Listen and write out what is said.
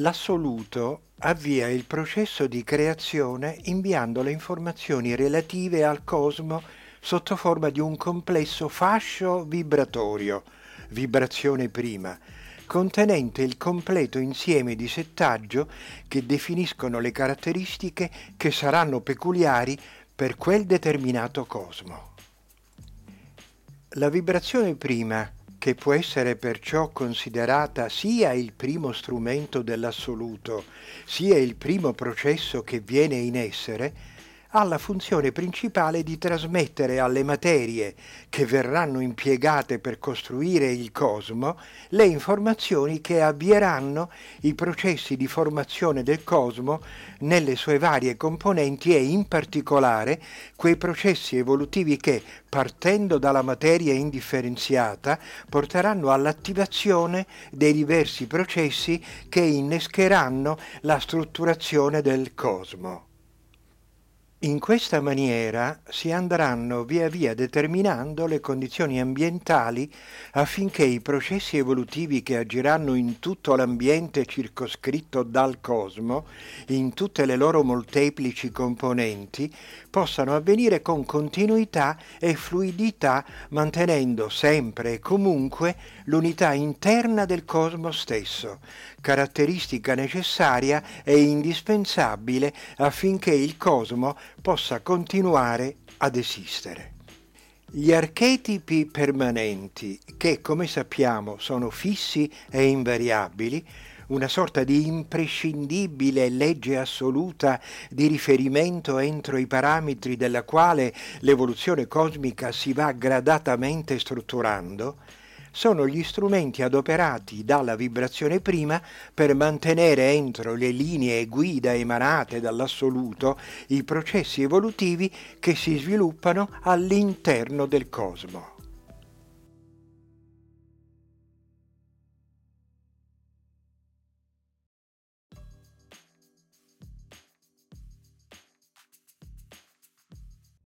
l'assoluto avvia il processo di creazione inviando le informazioni relative al cosmo sotto forma di un complesso fascio vibratorio, vibrazione prima, contenente il completo insieme di settaggio che definiscono le caratteristiche che saranno peculiari per quel determinato cosmo. La vibrazione prima che può essere perciò considerata sia il primo strumento dell'assoluto, sia il primo processo che viene in essere, ha la funzione principale di trasmettere alle materie che verranno impiegate per costruire il cosmo le informazioni che avvieranno i processi di formazione del cosmo nelle sue varie componenti e in particolare quei processi evolutivi che, partendo dalla materia indifferenziata, porteranno all'attivazione dei diversi processi che innescheranno la strutturazione del cosmo. In questa maniera si andranno via via determinando le condizioni ambientali affinché i processi evolutivi che agiranno in tutto l'ambiente circoscritto dal cosmo, in tutte le loro molteplici componenti, possano avvenire con continuità e fluidità mantenendo sempre e comunque l'unità interna del cosmo stesso, caratteristica necessaria e indispensabile affinché il cosmo possa continuare ad esistere. Gli archetipi permanenti, che come sappiamo sono fissi e invariabili, una sorta di imprescindibile legge assoluta di riferimento entro i parametri della quale l'evoluzione cosmica si va gradatamente strutturando, sono gli strumenti adoperati dalla vibrazione prima per mantenere entro le linee guida emanate dall'assoluto i processi evolutivi che si sviluppano all'interno del cosmo.